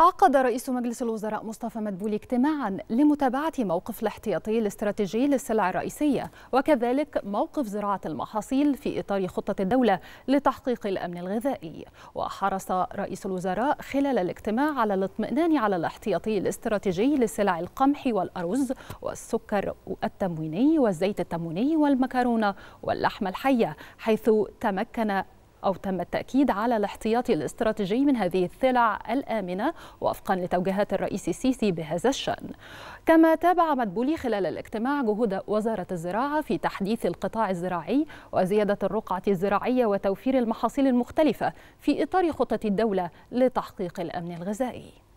عقد رئيس مجلس الوزراء مصطفى مدبولي اجتماعا لمتابعة موقف الاحتياطي الاستراتيجي للسلع الرئيسية وكذلك موقف زراعة المحاصيل في إطار خطة الدولة لتحقيق الأمن الغذائي وحرص رئيس الوزراء خلال الاجتماع على الاطمئنان على الاحتياطي الاستراتيجي لسلع القمح والأرز والسكر التمويني والزيت التمويني والمكرونة واللحمة الحية حيث تمكن أو تم التأكيد على الاحتياط الاستراتيجي من هذه السلع الآمنة وفقا لتوجيهات الرئيس السيسي بهذا الشأن كما تابع مدبولي خلال الاجتماع جهود وزارة الزراعة في تحديث القطاع الزراعي وزيادة الرقعة الزراعية وتوفير المحاصيل المختلفة في إطار خطة الدولة لتحقيق الأمن الغذائي